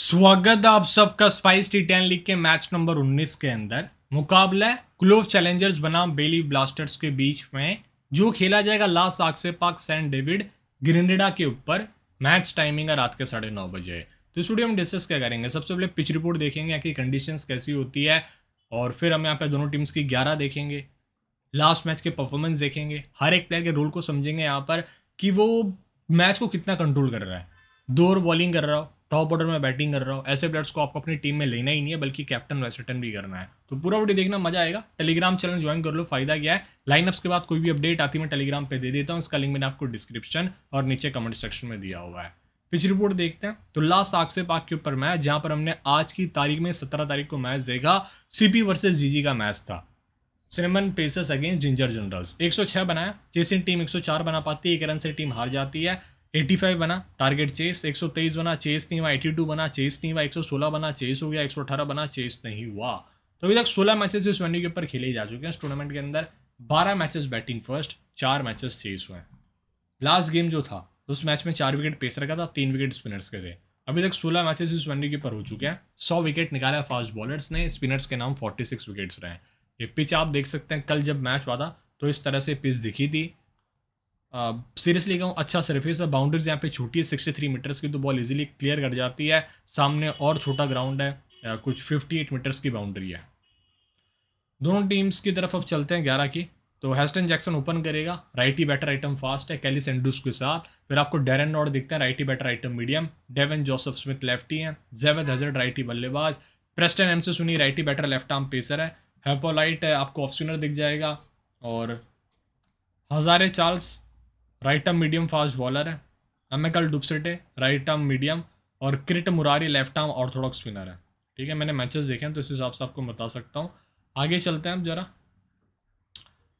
स्वागत है आप सबका स्पाइस टी टेन लीग के मैच नंबर 19 के अंदर मुकाबला क्लोव चैलेंजर्स बनाम बेली ब्लास्टर्स के बीच में जो खेला जाएगा लास्ट आक्से पाक सेंट डेविड ग्रिनेडा के ऊपर मैच टाइमिंग है रात के साढ़े नौ बजे तो स्टूडियो हम डिस्कस क्या करेंगे सबसे पहले पिच रिपोर्ट देखेंगे कि कंडीशंस कैसी होती है और फिर हम यहाँ पे दोनों टीम्स की ग्यारह देखेंगे लास्ट मैच के परफॉर्मेंस देखेंगे हर एक प्लेयर के रोल को समझेंगे यहाँ पर कि वो मैच को कितना कंट्रोल कर रहा है दो ओवर बॉलिंग कर रहा हो टॉप ऑर्डर में बैटिंग कर रहा हो ऐसे प्लेयर्स को आपको अपनी टीम में लेना ही नहीं है बल्कि कैप्टन वैसे भी करना है तो पूरा वीडियो देखना मजा आएगा टेलीग्राम चैनल ज्वाइन कर लो फायदा क्या है लाइनअप्स के बाद कोई भी अपडेट आती मैं टेलीग्राम पे दे देता हूँ इसका लिंक मैंने आपको डिस्क्रिप्शन और नीचे कमेंट सेक्शन में दिया हुआ है पिच रिपोर्ट देखते हैं तो लास्ट आग से पाक के ऊपर मैच जहां पर हमने आज की तारीख में सत्रह तारीख को मैच देखा सीपी जी जीजी का मैच था cinnamon pacers against ginger generals 106 बनाया चेसिंग टीम चार बना पाती है एक रन से टीम हार जाती है 85 बना टारगेट चेस 123 बना चेस नहीं हुआ 82 बना चेस नहीं हुआ 116 बना चेस हो गया 118 बना चेस नहीं हुआ तो अभी तक 16 मैचेस इस वेन्यू के ऊपर खेले जा चुके हैं इस टूर्नामेंट के अंदर 12 मैचेस बैटिंग फर्स्ट चार मैचेस चेस हुए लास्ट गेम जो था उस मैच में चार विकेट पेसर का था तीन विकेट स्पिनर्स के थे अभी तक सोलह मैचेस इस वेन्यू के ऊपर हो चुके हैं सौ विकेट निकाला फास्ट बॉलर्स ने स्पिनर्स के नाम सिक्स विकेट्स रहे हैं ये पिच आप देख सकते हैं कल जब मैच हुआ था तो इस तरह से पिच दिखी थी सीरियसली कहूँ अच्छा सरफेस है बाउंड्रीज यहाँ पे छोटी है सिक्सटी थ्री मीटर्स की तो बॉल इजीली क्लियर कर जाती है सामने और छोटा ग्राउंड है आ, कुछ फिफ्टी एट मीटर्स की बाउंड्री है दोनों टीम्स की तरफ अब चलते हैं ग्यारह की तो हेस्टन जैक्सन ओपन करेगा राइट ही बैटर आइटम फास्ट है कैलिस सेंडूस के साथ फिर आपको डेरन दिखता दिखते हैं ही बैटर आइटम medium Devon Joseph Smith lefty हैं जेवेद हजरत ही बल्लेबाज प्रेस्टन एम से सुनी राइट ही बैटर लेफ्ट आर्म पेसर है हैपोलाइट है आपको ऑफ स्पिनर दिख जाएगा और हज़ारे Charles right arm medium fast bowler है अमेकल डुबसेटे राइट आर्म मीडियम और क्रिट मुरारी लेफ्ट आर्म ऑर्थोडॉक्स स्पिनर है ठीक है मैंने मैचेस देखे हैं तो इस हिसाब से आपको बता सकता हूँ आगे चलते हैं हम जरा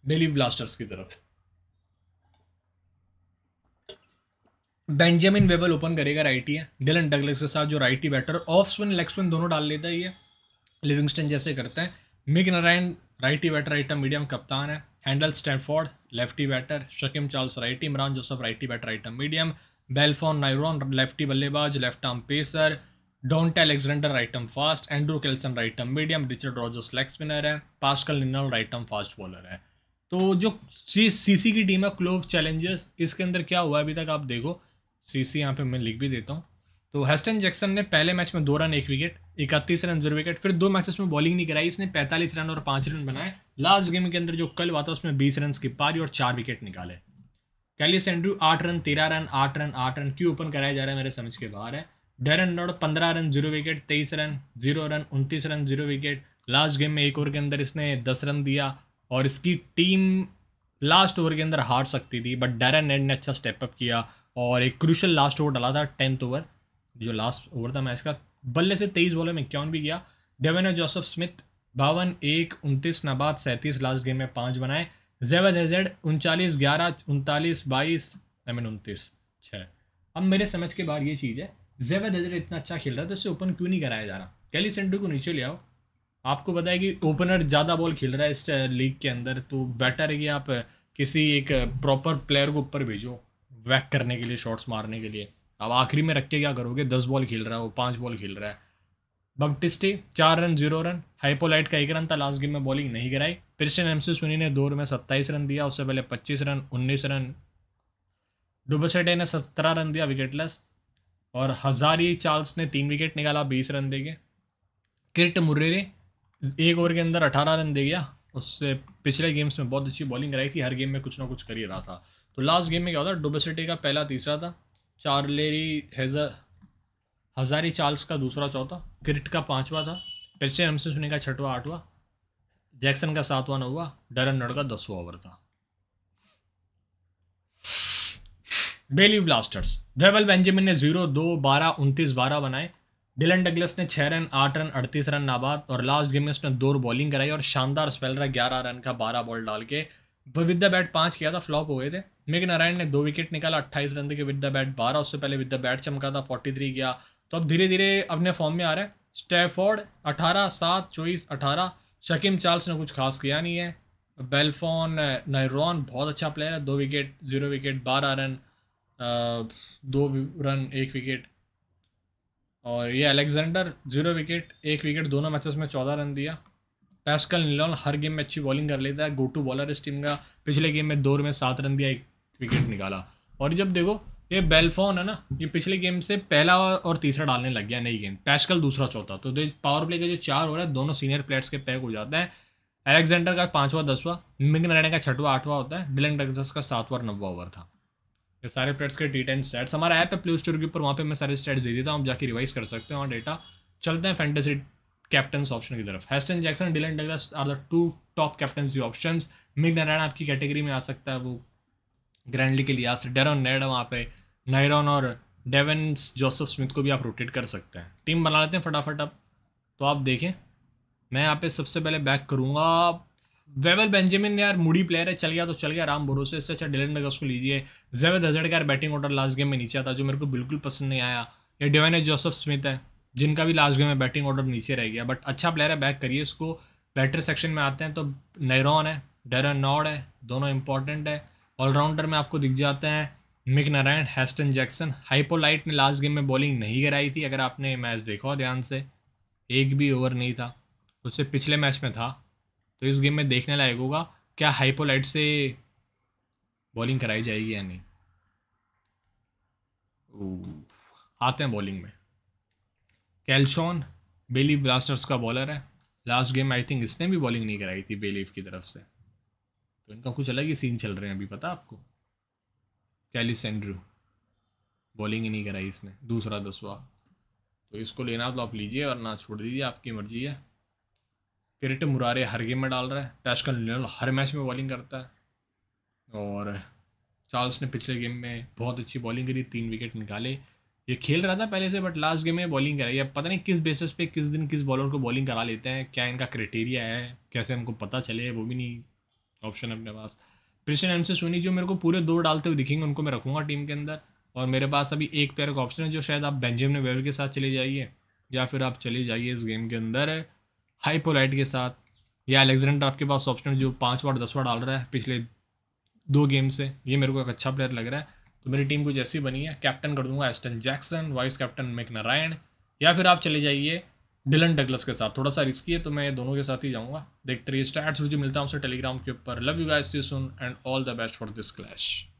डेली ब्लास्टर्स की तरफ बेंजामिन वेबल ओपन करेगा राइटी है डिलन डगलस के साथ जो ही batter off spin leg spin दोनों डाल लेता है ये लिविंगस्टन जैसे करते हैं मिग नारायण ही बैटर राइटर मीडियम कप्तान है Handel Standford lefty batter Shakeem Charles right Imran Joseph righty batter right arm medium Belfon Nyron lefty बल्लेबाज left arm pacer Donte Alexander right arm fast Andrew Kelson right arm medium Richard Rogers leg spinner है Pascal Ninal right arm fast bowler है तो जो सी सी की team है clove Challengers इसके अंदर क्या हुआ अभी तक आप देखो सी सी यहाँ पे मैं लिख भी देता हूँ तो हेस्टन जैक्सन ने पहले मैच में दो रन एक विकेट इकतीस रन जीरो विकेट फिर दो मैचेस में बॉलिंग नहीं कराई इसने पैंतालीस रन और पाँच रन बनाए लास्ट गेम के अंदर जो कल हुआ था उसमें बीस रन की पारी और चार विकेट निकाले कैलिस एंड्रू आठ रन तेरह रन आठ रन आठ रन क्यों ओपन कराया जा रहा है मेरे समझ के बाहर है डेरन नोड पंद्रह रन जीरो विकेट तेईस रन जीरो रन उनतीस run zero wicket last game में एक ओवर के अंदर इसने दस रन दिया और इसकी टीम लास्ट ओवर के अंदर हार सकती थी बट डेरन नेड ने अच्छा स्टेपअप किया और एक क्रूशल लास्ट ओवर डाला था टेंथ ओवर जो लास्ट ओवर था मैच का बल्ले से तेईस बॉलों में इक्यावन भी गया डेवन और जोसफ स्मिथ बावन एक उनतीस नबाद सैंतीस लास्ट गेम में पाँच बनाए जैवद हेजेड उनचालीस ग्यारह उनतालीस बाईस आई मीन उनतीस छः अब मेरे समझ के बाहर ये चीज़ है जैवद हेजेड इतना अच्छा खेल रहा है तो इसे ओपन क्यों नहीं कराया जा रहा कैली सेंटू को नीचे ले आओ आपको पता है कि ओपनर ज़्यादा बॉल खेल रहा है इस लीग uh, के अंदर तो बेटर है कि आप uh, किसी एक प्रॉपर uh, प्लेयर को ऊपर भेजो वैक करने के लिए शॉट्स मारने के लिए अब आखिरी में रख के क्या करोगे दस बॉल खेल रहा है वो पाँच बॉल खेल रहा है बगटिस्टी चार रन जीरो रन हाइपोलाइट का एक रन था लास्ट गेम में बॉलिंग नहीं कराई क्रिस्टियन एमसी सुनी ने दो ओवर में सत्ताईस रन दिया उससे पहले पच्चीस रन उन्नीस रन डुबसेटे ने सत्रह रन दिया विकेटलेस और हजारी चार्ल्स ने तीन विकेट निकाला बीस रन दे के किट मुर्रे ने एक ओवर के अंदर अठारह रन दे गया उससे पिछले गेम्स में बहुत अच्छी बॉलिंग कराई थी हर गेम में कुछ ना कुछ कर ही रहा था तो लास्ट गेम में क्या होता डुबसेटे का पहला तीसरा था चार्लेरी हेजर हज़ारी चार्ल्स का दूसरा चौथा ग्रिट का पांचवा था पिछले हमसे सुने का छठवा आठवा जैक्सन का सातवा नौवा डरन नड़ का दसवा ओवर था बेली ब्लास्टर्स वेवल बेंजामिन ने जीरो दो बारह उनतीस बारह बनाए डिलन डगलस ने छः रन आठ रन अड़तीस रन नाबाद और लास्ट गेम में उसने दो बॉलिंग कराई और शानदार स्पेल रहा ग्यारह रन का बारह बॉल डाल के विद द बैट पाँच किया था फ्लॉप हो गए थे मिग नारायण ने दो विकेट निकाला अट्ठाईस रन के विद द बैट बारह उससे पहले विद द बैट चमका था फोर्टी थ्री किया तो अब धीरे धीरे अपने फॉर्म में आ रहे हैं स्टेफोर्ड अठारह सात चौबीस अठारह शकीम चार्ल्स ने कुछ खास किया नहीं है बेलफोन नायरॉन बहुत अच्छा प्लेयर है दो विकेट जीरो विकेट बारह रन दो रन एक विकेट और ये अलेक्जेंडर जीरो विकेट एक विकेट दोनों मैचेस में चौदह रन दिया पैस्कल निलॉन हर गेम में अच्छी बॉलिंग कर लेता है गो टू बॉलर इस टीम का पिछले गेम में दो में सात रन दिया एक विकेट निकाला और जब देखो ये बेलफोन है ना ये पिछले गेम से पहला और तीसरा डालने लग गया नई गेम पैशकल दूसरा चौथा तो पावर प्ले का जो चार हो रहा है दोनों सीनियर प्लेयर्स के पैक हो जाते हैं एलेक्जेंडर का पाँचवा दसवा मिंग नारायण का छठवा आठवां होता है डिलन डगस का सातवा नवा ओवर था ये सारे प्लेयर्स के टी टेन स्टैट्स हमारा ऐप है प्ले स्टोर के ऊपर वहाँ पे मैं सारे स्टैट्स दे देता हूँ आप जाके रिवाइज कर सकते हैं और डेटा चलते हैं फैंटेसी कैप्टन ऑप्शन की तरफ Heston Jackson Dillon Douglas are the two top captain option Mig Narayan आपकी कैटेगरी में आ सकता है वो ग्रैंडली के लिए आ सकते डेरॉन नेड वहाँ पे नायरॉन और डेवेंस जोसेफ स्मिथ को भी आप रोटेट कर सकते हैं टीम बना लेते हैं फटाफट आप तो आप देखें मैं यहाँ पे सबसे पहले बैक करूँगा वेवल बेंजामिन यार मुड़ी प्लेयर है चल गया तो चल गया राम भरोसे इससे अच्छा डिलन डगस को लीजिए जैवेद हजड़ का यार बैटिंग ऑर्डर लास्ट गेम में नीचे आता जो मेरे को बिल्कुल पसंद नहीं आया या डेवन जोसेफ स्मिथ है जिनका भी लास्ट गेम में बैटिंग ऑर्डर नीचे रह गया बट अच्छा प्लेयर है बैक करिए उसको बैटर सेक्शन में आते हैं तो नैरॉन है डरन नॉड है दोनों इंपॉर्टेंट है ऑलराउंडर में आपको दिख जाते हैं Mick Narayan Heston Jackson Hypolite ने लास्ट गेम में बॉलिंग नहीं कराई थी अगर आपने मैच देखा हो ध्यान से एक भी ओवर नहीं था उससे पिछले मैच में था तो इस गेम में देखने लायक होगा क्या हाइपोलाइट से बॉलिंग कराई जाएगी या नहीं आते हैं बॉलिंग में कैल्शॉन बेलीव ब्लास्टर्स का बॉलर है लास्ट गेम आई थिंक इसने भी बॉलिंग नहीं कराई थी बेलीफ की तरफ से तो इनका कुछ अलग ही सीन चल रहे हैं अभी पता आपको कैलिस एंड्रू बॉलिंग ही नहीं कराई इसने दूसरा दसवा तो इसको लेना तो आप लीजिए और ना छोड़ दीजिए आपकी मर्जी है क्रिट मुरारे हर गेम में डाल रहा है पैशकल लियोनल हर मैच में बॉलिंग करता है और चार्ल्स ने पिछले गेम में बहुत अच्छी बॉलिंग करी तीन विकेट निकाले ये खेल रहा था पहले से बट लास्ट गेम में बॉलिंग कराई अब पता नहीं किस बेसिस पे किस दिन किस बॉलर को बॉलिंग करा लेते हैं क्या इनका क्राइटेरिया है कैसे हमको पता चले वो भी नहीं ऑप्शन अपने पास प्रिशन एम से सोनी जो मेरे को पूरे दो डालते हुए दिखेंगे उनको मैं रखूँगा टीम के अंदर और मेरे पास अभी एक प्लेयर का ऑप्शन है जो शायद आप बेंजामिन वेवर के साथ चले जाइए या फिर आप चले जाइए इस गेम के अंदर हाई के साथ या एलेक्जेंडर आपके पास ऑप्शन जो पाँच बार दस बार डाल रहा है पिछले दो गेम से ये मेरे को एक अच्छा प्लेयर लग रहा है तो मेरी टीम कुछ ऐसी बनी है कैप्टन कर दूंगा Aston Jackson vice captain Mek Narayan या फिर आप चले जाइए डिलन डगलस के साथ थोड़ा सा रिस्की है तो मैं दोनों के साथ ही जाऊँगा देखते रहिए स्टार्ट मुझे मिलता हूँ टेलीग्राम के ऊपर लव यू गाइस सुन and all the best for this clash